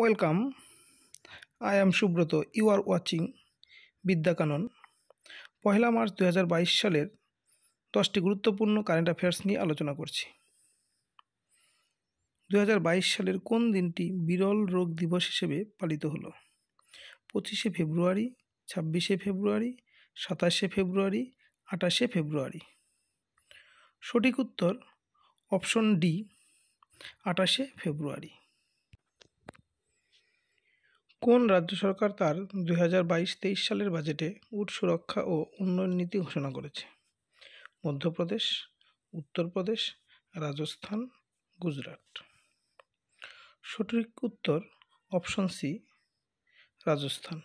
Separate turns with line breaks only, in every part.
welcome I am Subrata you are watching Vidyakanan পহেলা March দু সালের দশটি গুরুত্বপূর্ণ কারেন্ট অ্যাফেয়ার্স নিয়ে আলোচনা করছি দু সালের কোন দিনটি বিরল রোগ দিবস হিসেবে পালিত হলো পঁচিশে ফেব্রুয়ারি ছাব্বিশে ফেব্রুয়ারি সাতাশে ফেব্রুয়ারি আটাশে ফেব্রুয়ারি সঠিক উত্তর অপশন ডি আটাশে ফেব্রুয়ারি কোন রাজ্য সরকার তার দুই হাজার বাইশ তেইশ সালের বাজেটে উট সুরক্ষা ও উন্নয়ন নীতি ঘোষণা করেছে মধ্যপ্রদেশ উত্তরপ্রদেশ রাজস্থান গুজরাট সঠিক উত্তর অপশন সি রাজস্থান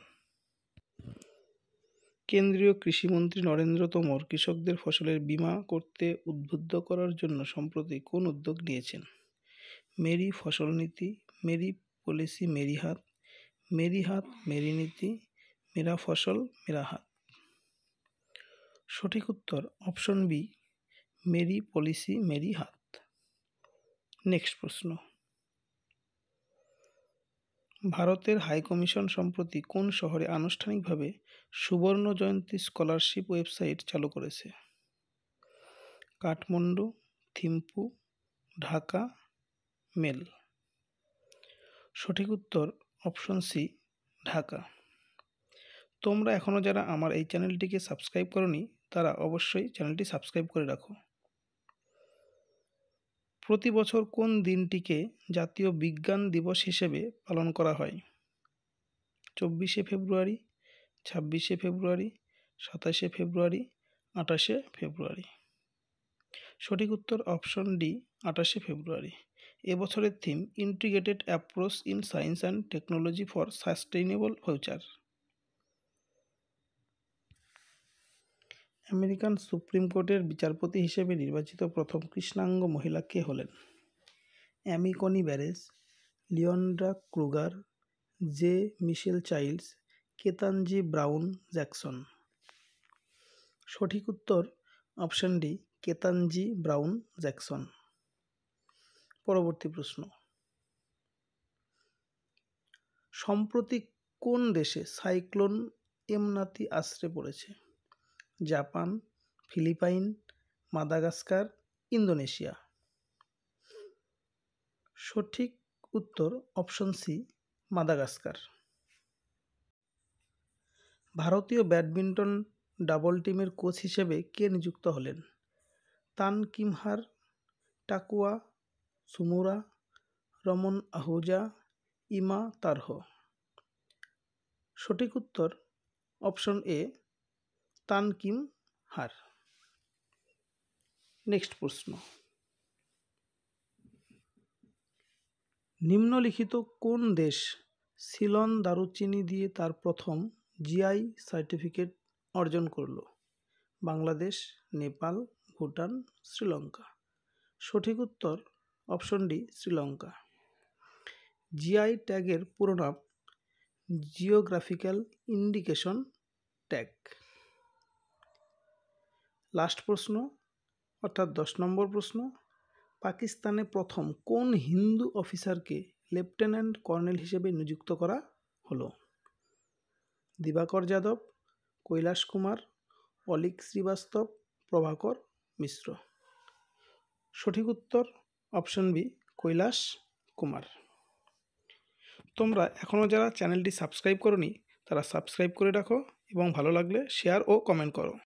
কেন্দ্রীয় কৃষিমন্ত্রী নরেন্দ্র তোমর কৃষকদের ফসলের বীমা করতে উদ্বুদ্ধ করার জন্য সম্প্রতি কোন উদ্যোগ নিয়েছেন মেরি ফসল নীতি মেরি পলিসি মেরি হাত মেরি হাত মেরি নীতি মেরা ফসল মেরা হাত সঠিক উত্তর অপশন বি মেরি পলিসি মেরি হাত নেক্সট প্রশ্ন ভারতের হাইকমিশন সম্প্রতি কোন শহরে আনুষ্ঠানিকভাবে সুবর্ণ জয়ন্তী স্কলারশিপ ওয়েবসাইট চালু করেছে কাঠমান্ডু থিম্পু ঢাকা মেল সঠিক উত্তর অপশন সি ঢাকা তোমরা এখনও যারা আমার এই চ্যানেলটিকে সাবস্ক্রাইব করনি তারা অবশ্যই চ্যানেলটি সাবস্ক্রাইব করে রাখো প্রতি বছর কোন দিনটিকে জাতীয় বিজ্ঞান দিবস হিসেবে পালন করা হয় চব্বিশে ফেব্রুয়ারি ছাব্বিশে ফেব্রুয়ারি সাতাশে ফেব্রুয়ারি আটাশে ফেব্রুয়ারি সঠিক উত্তর অপশন ডি আটাশে ফেব্রুয়ারি এবছরের theme integrated approach in science and technology for sustainable future American supreme কোর্টের বিচারপতি হিসেবে নির্বাচিত প্রথম কৃষ্ণাঙ্গ মহিলা কে হলেন Amy Coney Barrett Leondra Kruger J Michelle Childs Ketanji Brown Jackson সঠিক উত্তর option D Ketanji Brown Jackson পরবর্তী প্রশ্ন সম্প্রতি কোন দেশে সাইক্লোন এমনাতি আশ্রে পড়েছে জাপান ফিলিপাইন মাদাগাস্কার ইন্দোনেশিয়া সঠিক উত্তর অপশন সি মাদাগাস্কার ভারতীয় ব্যাডমিন্টন ডাবল টিমের কোচ হিসেবে কে নিযুক্ত হলেন তান কিমহার টাকুয়া সুমুরা রমন আহুজা ইমা তারহ সঠিক উত্তর অপশন এ তানকিম হার নেক্সট প্রশ্ন নিম্নলিখিত কোন দেশ সিলন দারুচিনি দিয়ে তার প্রথম জিআই সার্টিফিকেট অর্জন করল বাংলাদেশ নেপাল ভুটান শ্রীলঙ্কা সঠিক উত্তর অপশন ডি শ্রীলঙ্কা জিআই ট্যাগের পুরো নাম জিওগ্রাফিক্যাল ইন্ডিকেশন ট্যাগ লাস্ট প্রশ্ন অর্থাৎ দশ নম্বর প্রশ্ন পাকিস্তানে প্রথম কোন হিন্দু অফিসারকে লেফটেন্যান্ট কর্নেল হিসেবে নিযুক্ত করা হলো দিবাকর যাদব কৈলাস কুমার অলিক শ্রীবাস্তব প্রভাকর মিশ্র সঠিক উত্তর অপশন বি কৈলাস কুমার তোমরা এখনও যারা চ্যানেলটি সাবস্ক্রাইব করনি তারা সাবস্ক্রাইব করে রাখো এবং ভালো লাগলে শেয়ার ও কমেন্ট করো